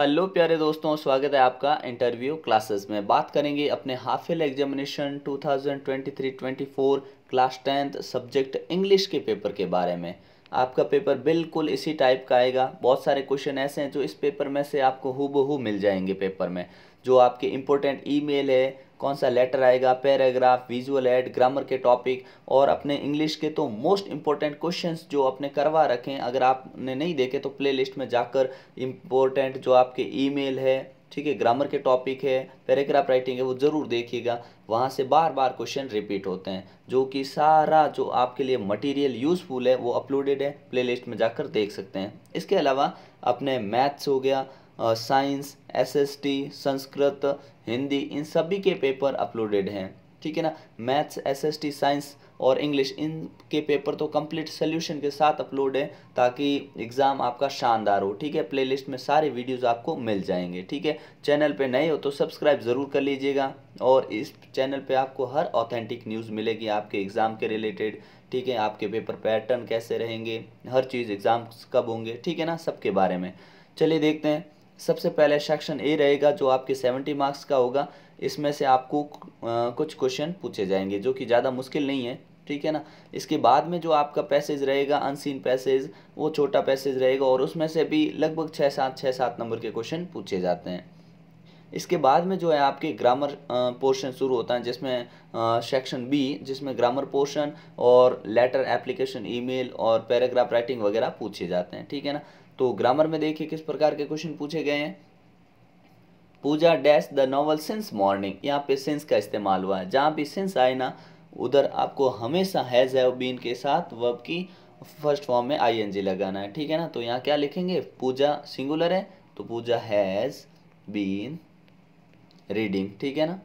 hello प्यारे दोस्तों स्वागत है आपका इंटरव्यू क्लासेस में बात करेंगे अपने हाफिल examination 2023-24 class tenth subject English के पेपर के बारे में आपका पेपर बिल्कुल इसी टाइप का आएगा बहुत सारे क्वेश्चन ऐसे हैं जो इस पेपर में से आपको हु मिल जाएंगे पेपर में जो आपके इम्पोर्टेंट ई है कौन सा लेटर आएगा पैराग्राफ विजुअल एड ग्रामर के टॉपिक और अपने इंग्लिश के तो मोस्ट इंपॉर्टेंट क्वेश्चन जो अपने करवा रखें अगर आपने नहीं देखे तो प्लेलिस्ट में जाकर इम्पोर्टेंट जो आपके ईमेल है ठीक है ग्रामर के टॉपिक है पैराग्राफ राइटिंग है वो ज़रूर देखिएगा वहाँ से बार बार क्वेश्चन रिपीट होते हैं जो कि सारा जो आपके लिए मटेरियल यूज़फुल है वो अपलोडेड है प्लेलिस्ट में जाकर देख सकते हैं इसके अलावा अपने मैथ्स हो गया साइंस एसएसटी संस्कृत हिंदी इन सभी के पेपर अपलोडेड हैं ठीक है ना मैथ्स एसएसटी साइंस और इंग्लिश इन के पेपर तो कंप्लीट सोल्यूशन के साथ अपलोड है ताकि एग्ज़ाम आपका शानदार हो ठीक है प्लेलिस्ट में सारे वीडियोस आपको मिल जाएंगे ठीक है चैनल पे नए हो तो सब्सक्राइब ज़रूर कर लीजिएगा और इस चैनल पे आपको हर ऑथेंटिक न्यूज़ मिलेगी आपके एग्ज़ाम के रिलेटेड ठीक है आपके पेपर पैटर्न कैसे रहेंगे हर चीज़ एग्ज़ाम कब होंगे ठीक है ना सबके बारे में चलिए देखते हैं सबसे पहले सेक्शन ए रहेगा जो आपके सेवेंटी मार्क्स का होगा इसमें से आपको कुछ क्वेश्चन पूछे जाएंगे जो कि ज़्यादा मुश्किल नहीं है ठीक है ना इसके बाद में जो आपका पैसेज रहेगा अनसीन पैसेज वो छोटा पैसेज रहेगा और उसमें से भी लगभग छः सात छः सात नंबर के क्वेश्चन पूछे जाते हैं इसके बाद में जो है आपके ग्रामर पोर्शन शुरू होता है जिसमें सेक्शन बी जिसमें ग्रामर पोर्शन और लेटर एप्लीकेशन ईमेल और पैराग्राफ राइटिंग वगैरह पूछे जाते हैं ठीक है ना तो ग्रामर में देखिए किस प्रकार के क्वेश्चन पूछे गए हैं Pooja dash the novel since morning यहाँ पे सिंस का इस्तेमाल हुआ है जहाँ भी सिंस आए ना उधर आपको हमेशा हैज है बीन के साथ वर्ब की फर्स्ट फॉर्म में आईएनजी लगाना है ठीक है ना तो यहाँ क्या लिखेंगे पूजा सिंगुलर है तो पूजा हैज़ बीन रीडिंग ठीक है ना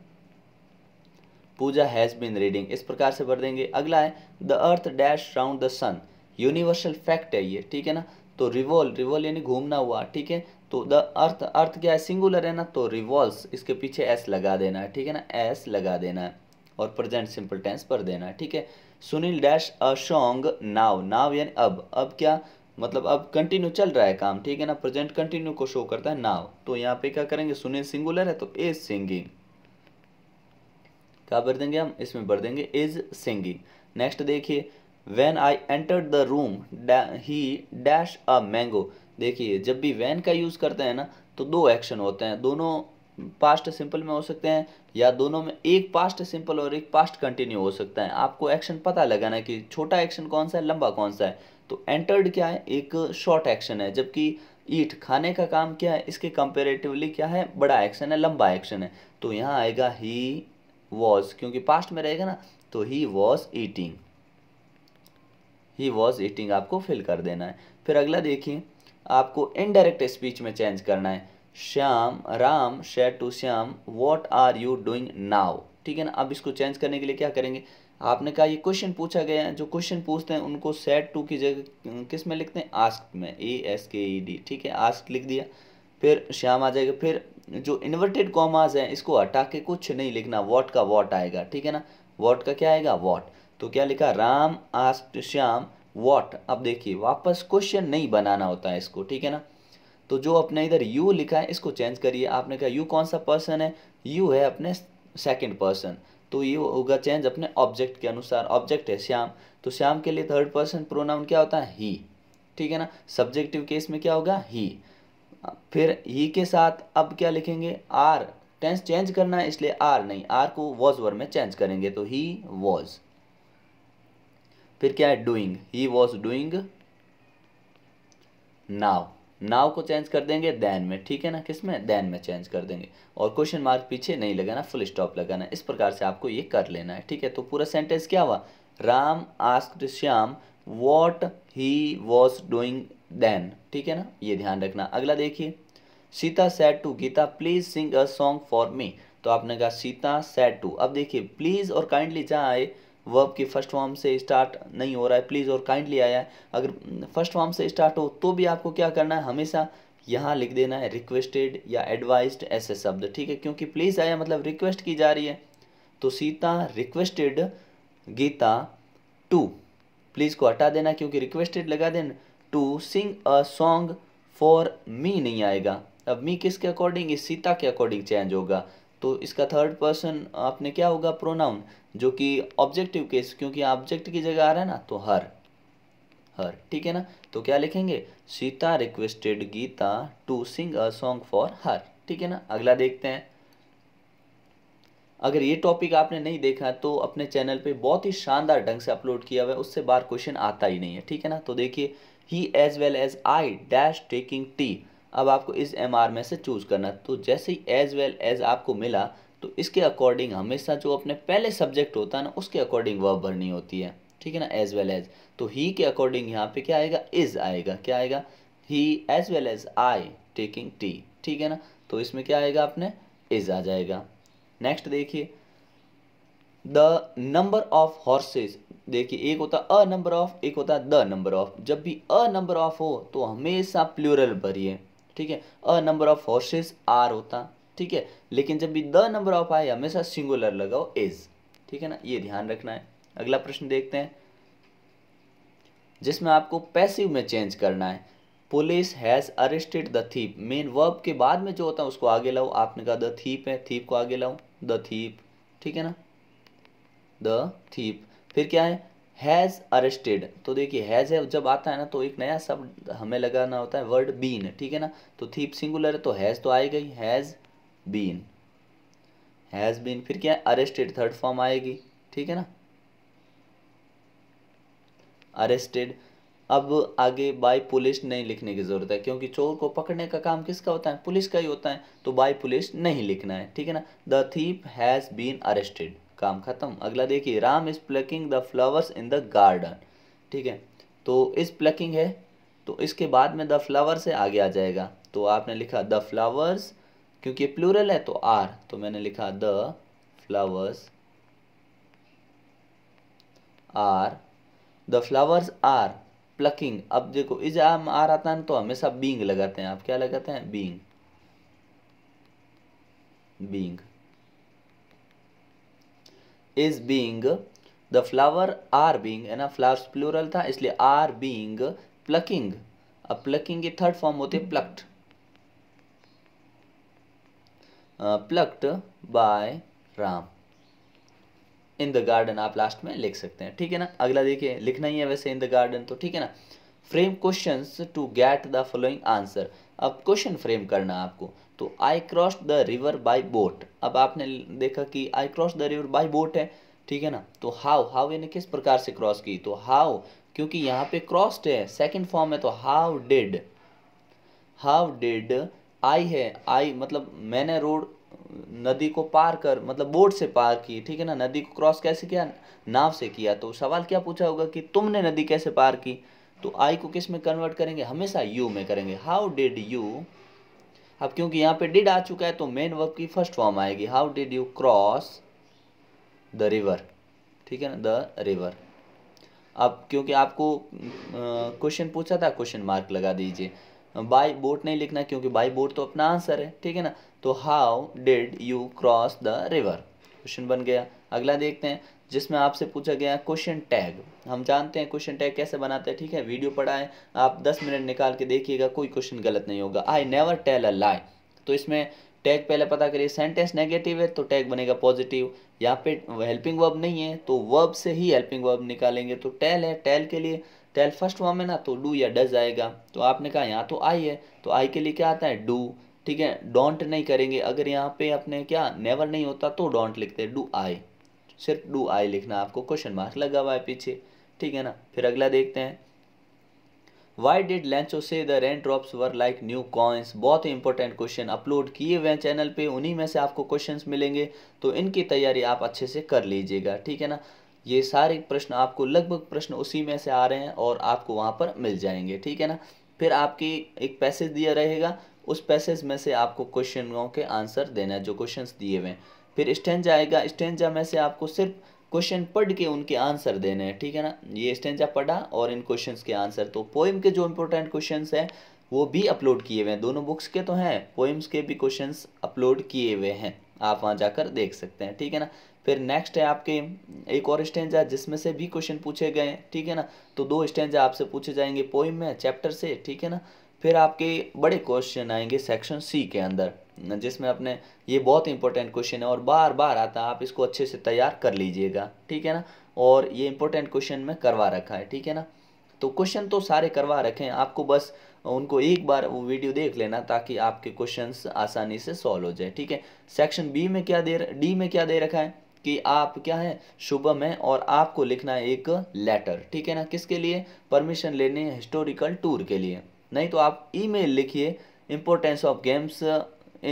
पूजा हैज़ बीन रीडिंग इस प्रकार से भर देंगे अगला है the earth dash round the sun universal fact है ये ठीक है ना तो रिवॉल रिवॉल यानी घूमना हुआ ठीक है तो द अर्थ अर्थ क्या है सिंगुलर है ना तो रिवॉल्स इसके पीछे एस लगा देना है ठीक है ना एस लगा देना है और प्रेजेंट सिंपल टेंस पर देना है ठीक है Sunil dash a song now now यानी अब अब क्या मतलब अब कंटिन्यू चल रहा है काम ठीक है ना प्रेजेंट कंटिन्यू को शो करता है नाव तो यहाँ पे क्या करेंगे सुनील सिंगुलर है तो इज सिंगिंग क्या भर देंगे हम इसमें भर देंगे इज सिंगिंग नेक्स्ट देखिए when I enter the room he dash a mango देखिए जब भी वैन का यूज़ करते हैं ना तो दो एक्शन होते हैं दोनों पास्ट सिंपल में हो सकते हैं या दोनों में एक पास्ट सिंपल और एक पास्ट कंटिन्यू हो सकता है आपको एक्शन पता लगाना कि छोटा एक्शन कौन सा है लंबा कौन सा है तो एंटर्ड क्या है एक शॉर्ट एक्शन है जबकि ईट खाने का काम क्या है इसके कंपेरेटिवली क्या है बड़ा एक्शन है लंबा एक्शन है तो यहाँ आएगा ही वॉज क्योंकि पास्ट में रहेगा ना तो he was eating he was eating आपको फिल कर देना है फिर अगला देखिए आपको इनडायरेक्ट स्पीच में चेंज करना है Shyam Ram said to Shyam what are you doing now ठीक है ना अब इसको चेंज करने के लिए क्या करेंगे आपने कहा ये क्वेश्चन पूछा गया है जो क्वेश्चन पूछते हैं उनको सेट टू की जगह किस में लिखते हैं आस्क में ए एस के ई डी ठीक है आस्क लिख दिया फिर श्याम आ जाएगा फिर जो इन्वर्टेड कॉमाज हैं इसको हटा के कुछ नहीं लिखना वॉट का वॉट आएगा ठीक है ना वॉट का क्या आएगा वॉट तो क्या लिखा राम आस्ट श्याम वॉट अब देखिए वापस क्वेश्चन नहीं बनाना होता है इसको ठीक है ना तो जो अपने इधर यू लिखा है इसको चेंज करिए आपने कहा यू कौन सा पर्सन है यू है अपने सेकंड पर्सन तो ये होगा चेंज अपने ऑब्जेक्ट के अनुसार ऑब्जेक्ट है श्याम तो श्याम के लिए थर्ड पर्सन प्रोनाउन क्या होता है ही ठीक है ना सब्जेक्टिव केस में क्या होगा ही फिर ही के साथ अब क्या लिखेंगे आर टेंस चेंज करना है इसलिए आर नहीं आर को वॉज वर में चेंज करेंगे तो ही वॉज फिर क्या है doing he was doing now now को चेंज कर देंगे दैन में ठीक है ना किस में दैन में चेंज कर देंगे और क्वेश्चन मार्क पीछे नहीं लगाना फुल स्टॉप लगाना इस प्रकार से आपको ये कर लेना है ठीक है तो पूरा सेंटेंस क्या हुआ Ram asked Shyam what he was doing then ठीक है ना ये ध्यान रखना अगला देखिए Sita said to Gita please sing a song for me तो आपने कहा सीता सेट टू अब देखिए प्लीज और काइंडली जहाँ आए वर्ब की फर्स्ट फॉर्म से स्टार्ट नहीं हो रहा है प्लीज़ और काइंडली आया है अगर फर्स्ट फॉर्म से स्टार्ट हो तो भी आपको क्या करना है हमेशा यहाँ लिख देना है रिक्वेस्टेड या एडवाइज्ड ऐसे शब्द ठीक है क्योंकि प्लीज़ आया मतलब रिक्वेस्ट की जा रही है तो Sita requested Gita to please को हटा देना क्योंकि रिक्वेस्टेड लगा देना to sing a song for me नहीं आएगा अब मी किसके अकॉर्डिंग इस सीता के अकॉर्डिंग चेंज होगा तो इसका थर्ड पर्सन आपने क्या होगा प्रोनाउन जो कि ऑब्जेक्टिव केस क्योंकि ऑब्जेक्ट की जगह आ रहा है ना तो हर हर ठीक है ना तो क्या लिखेंगे Sita requested Gita to sing a song for her ठीक है ना अगला देखते हैं अगर ये टॉपिक आपने नहीं देखा तो अपने चैनल पे बहुत ही शानदार ढंग से अपलोड किया हुआ है उससे बार क्वेश्चन आता ही नहीं है ठीक है ना तो देखिए he as well as I dash taking tea अब आपको इस एम में से चूज़ करना तो जैसे ही एज़ वेल एज़ आपको मिला तो इसके अकॉर्डिंग हमेशा जो अपने पहले सब्जेक्ट होता है ना उसके अकॉर्डिंग वर्ब भरनी होती है ठीक है ना एज वेल एज तो ही के अकॉर्डिंग यहाँ पे क्या आएगा इज आएगा क्या आएगा he as well as I taking tea ठीक है ना तो इसमें क्या आएगा आपने इज आ जाएगा नेक्स्ट देखिए द नंबर ऑफ हॉर्सेज देखिए एक होता अ नंबर ऑफ एक होता द नंबर ऑफ जब भी अ नंबर ऑफ हो तो हमेशा प्लूरल भरिए ठीक है a number of horses are होता ठीक है लेकिन जब भी द नंबर ऑफ आए हमेशा सिंगुलर लगाओ इज ठीक है ना ये ध्यान रखना है अगला प्रश्न देखते हैं जिसमें आपको पैसिव में चेंज करना है police has arrested the thief main verb के बाद में जो होता है उसको आगे लाओ आपने कहा द थीप है थीप को आगे लाओ द थीप ठीक है ना द थीप फिर क्या है हैज़ अरेस्टेड तो देखिए हैज़ है जब आता है ना तो एक नया शब्द हमें लगाना होता है वर्ड बीन ठीक है ना तो थीप सिंगुलर है तो हैज़ तो आई गई हैज़ बीन हैज़ बीन फिर क्या है अरेस्टेड थर्ड फॉर्म आएगी ठीक है ना अरेस्टेड अब आगे बाय पुलिस नहीं लिखने की ज़रूरत है क्योंकि चोर को पकड़ने का काम किसका होता है पुलिस का ही होता है तो बाय पुलिस नहीं लिखना है ठीक है ना the thief has been arrested काम खत्म अगला देखिए Ram is plucking the flowers in the garden ठीक है तो इस प्लकिंग है तो इसके बाद में द फ्लावर से आगे आ जाएगा तो आपने लिखा द फ्लावर्स क्योंकि प्लूरल है तो आर तो मैंने लिखा the flowers are the flowers are plucking अब देखो इज आम आर आता है तो हमेशा बींग लगाते हैं आप क्या लगाते हैं being being is being the flower are being है ना फ्लावर्स प्लूरल था इसलिए आर बींग प्लकिंग अब प्लकिंग के थर्ड फॉर्म होते plucked plucked by Ram in the garden आप लास्ट में लिख सकते हैं ठीक है ना अगला देखिए लिखना ही है वैसे इन द गार्डन तो ठीक है ना frame question to get the following answer अब क्वेश्चन फ्रेम करना आपको तो I cross the river by boat अब आपने देखा कि I cross the river by boat है ठीक है ना तो हाउ हाउ यानी किस प्रकार से क्रॉस की तो हाउ क्योंकि यहाँ पे क्रॉस्ड है सेकंड फॉर्म है तो how did how did I है आई मतलब मैंने रोड नदी को पार कर मतलब बोट से पार की ठीक है ना नदी को क्रॉस कैसे किया नाव से किया तो सवाल क्या पूछा होगा कि तुमने नदी कैसे पार की तो आई को किस में कन्वर्ट करेंगे हमेशा यू में करेंगे हाउ डिड यू अब क्योंकि यहाँ पे डिड आ चुका है तो मेन वर्ब की फर्स्ट फॉर्म आएगी how did you cross the river ठीक है ना द रिवर अब क्योंकि आपको क्वेश्चन पूछा था क्वेश्चन मार्क लगा दीजिए बाय बोट नहीं लिखना क्योंकि बाय बोट तो अपना आंसर है ठीक है ना तो how did you cross the river question बन गया अगला देखते हैं जिसमें आपसे पूछा गया क्वेश्चन टैग हम जानते हैं क्वेश्चन टैग कैसे बनाते हैं ठीक है वीडियो पढ़ाएं आप दस मिनट निकाल के देखिएगा कोई क्वेश्चन गलत नहीं होगा आई नेवर टेल अ लाई तो इसमें टैग पहले पता करिए सेंटेंस नेगेटिव है तो टैग बनेगा पॉजिटिव यहाँ पे हेल्पिंग वर्ब नहीं है तो वर्ब से ही हेल्पिंग वर्ब निकालेंगे तो टेल है टेल के लिए टेल फर्स्ट फॉर्म है ना तो डू या डज आएगा तो आपने कहा यहाँ तो आई है तो आई के लिए क्या आता है डू ठीक है डोंट नहीं करेंगे अगर यहाँ पे अपने क्या नेवर नहीं होता तो डोंट लिखते डू आई सिर्फ डू आई लिखना आपको क्वेश्चन मार्क लगा हुआ है पीछे ठीक है ना फिर अगला देखते हैं why did Lencho say the rain drops were like new coins बहुत ही इंपॉर्टेंट क्वेश्चन अपलोड किए हुए हैं चैनल पे उन्हीं में से आपको क्वेश्चंस मिलेंगे तो इनकी तैयारी आप अच्छे से कर लीजिएगा ठीक है ना ये सारे प्रश्न आपको लगभग प्रश्न उसी में से आ रहे हैं और आपको वहाँ पर मिल जाएंगे ठीक है ना फिर आपकी एक पैसेज दिया रहेगा उस पैसेज में से आपको क्वेश्चनों के आंसर देना है जो क्वेश्चन दिए हुए हैं फिर स्टेंजा आएगा स्टेंजा में से आपको सिर्फ क्वेश्चन पढ़ के उनके आंसर देने हैं ठीक है ना ये स्टेंजा पढ़ा और इन क्वेश्चंस के आंसर तो पोइम के जो इम्पोर्टेंट क्वेश्चंस हैं वो भी अपलोड किए हुए हैं दोनों बुक्स के तो हैं पोइम्स के भी क्वेश्चंस अपलोड किए हुए हैं आप वहाँ जाकर देख सकते हैं ठीक है ना फिर नेक्स्ट है आपके एक और स्टेंजा जिसमें से भी क्वेश्चन पूछे गए हैं ठीक है ना तो दो स्टेंजा आपसे पूछे जाएंगे पोइम में चैप्टर से ठीक है ना फिर आपके बड़े क्वेश्चन आएंगे सेक्शन सी के अंदर जिसमें अपने ये बहुत इंपॉर्टेंट क्वेश्चन है और बार बार आता है आप इसको अच्छे से तैयार कर लीजिएगा ठीक है ना और ये इंपॉर्टेंट क्वेश्चन में करवा रखा है ठीक है ना तो क्वेश्चन तो सारे करवा रखे हैं आपको बस उनको एक बार वो वीडियो देख लेना ताकि आपके क्वेश्चंस आसानी से सॉल्व हो जाए ठीक है सेक्शन बी में क्या दे डी में क्या दे रखा है कि आप क्या है शुभम है और आपको लिखना है एक लेटर ठीक है ना किसके लिए परमिशन लेनी है हिस्टोरिकल टूर के लिए नहीं तो आप ईमेल लिखिए importance of games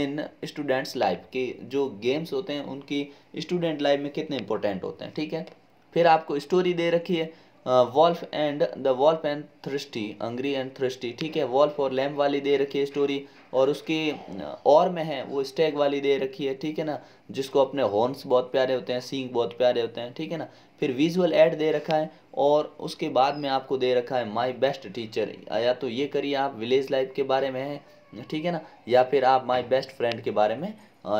in students life के जो गेम्स होते हैं उनकी स्टूडेंट लाइफ में कितने इंपॉर्टेंट होते हैं ठीक है फिर आपको स्टोरी दे रखी है wolf and the wolf and thirsty angry and thirsty ठीक है वॉल्फ और लैम्प वाली दे रखी है स्टोरी और उसकी और में है वो स्टैग वाली दे रखी है ठीक है ना जिसको अपने हॉर्न्स बहुत प्यारे होते हैं सींग बहुत प्यारे होते हैं ठीक है ना फिर विजुअल एड दे रखा है और उसके बाद में आपको दे रखा है माई बेस्ट टीचर या तो ये करिए आप विलेज लाइफ के बारे में है ठीक है ना या फिर आप माय बेस्ट फ्रेंड के बारे में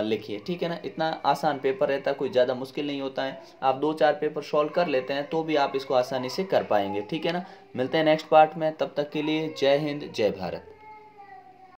लिखिए ठीक है ना इतना आसान पेपर रहता है कोई ज़्यादा मुश्किल नहीं होता है आप दो चार पेपर सॉल्व कर लेते हैं तो भी आप इसको आसानी से कर पाएंगे ठीक है ना मिलते हैं नेक्स्ट पार्ट में तब तक के लिए जय हिंद जय भारत